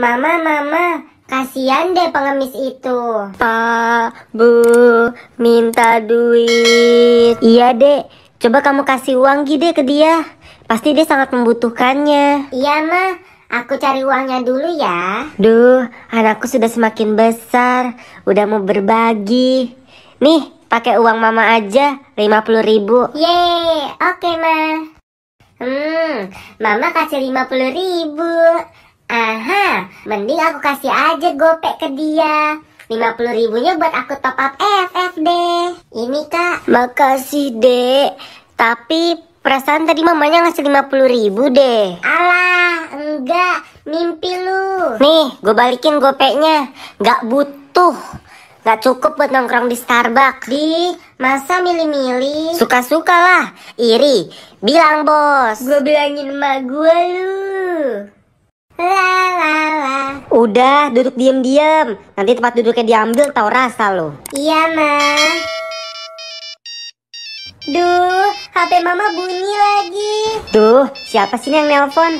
Mama, mama, kasihan deh pengemis itu. Pak, bu, minta duit. Iya dek, coba kamu kasih uang gede ke dia. Pasti dia sangat membutuhkannya. Iya ma, Aku cari uangnya dulu ya. Duh, anakku sudah semakin besar, udah mau berbagi. Nih, pakai uang mama aja, 50 ribu. Yeay, oke okay, ma. Hmm, mama kasih 50 ribu. Aha, mending aku kasih aja gopek ke dia. 50 ribunya buat aku top up FF deh. Ini kak. Makasih dek. Tapi perasaan tadi mamanya ngasih 50 ribu deh. Alah, enggak. Mimpi lu. Nih, gue balikin gopeknya. Gak butuh. Gak cukup buat nongkrong di Starbucks Di, masa milih-milih? Suka-suka lah, iri Bilang bos Gue bilangin emak gue lu Udah, duduk diam diam Nanti tempat duduknya diambil tau rasa lo. Iya, Ma. Duh, HP Mama bunyi lagi. Duh, siapa sih yang nelpon?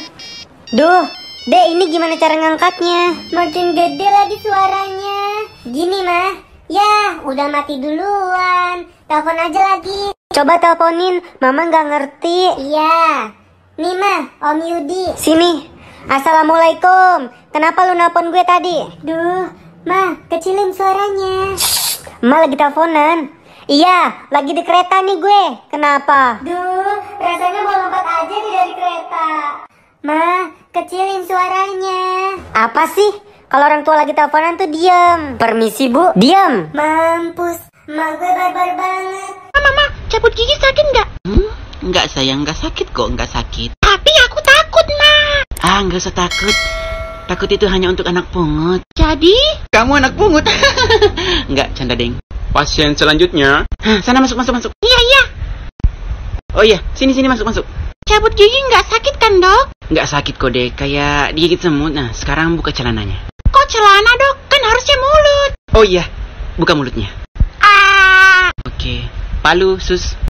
Duh, Dek, ini gimana cara ngangkatnya? Makin gede lagi suaranya. Gini, Ma. Ya, udah mati duluan. Telepon aja lagi. Coba teleponin, Mama nggak ngerti. Iya. Nih, Ma, Om Yudi. Sini, Assalamualaikum, kenapa lu nelpon gue tadi? Duh, Ma, kecilin suaranya. Ma lagi teleponan. Iya, lagi di kereta nih gue. Kenapa? Duh, rasanya mau lompat aja nih dari kereta. Ma, kecilin suaranya. Apa sih? Kalau orang tua lagi teleponan tuh diam. Permisi, Bu. Diam. Mampus. Ma gue barbar banget. Mama, mama, cabut gigi sakit nggak? Hmm, nggak sayang, nggak sakit kok, nggak sakit. Ah, nggak usah takut. Takut itu hanya untuk anak pungut. Jadi? Kamu anak pungut? Nggak, canda deng. Pasien selanjutnya. Hah, sana masuk, masuk, masuk. Iya, iya. Oh iya, sini, sini, masuk, masuk. Cabut gigi nggak sakit kan, dok? Nggak sakit kok, dek. Kayak digigit semut. Nah, sekarang buka celananya. Kok celana, dok? Kan harusnya mulut. Oh iya, buka mulutnya. Ah. Oke, palu, sus.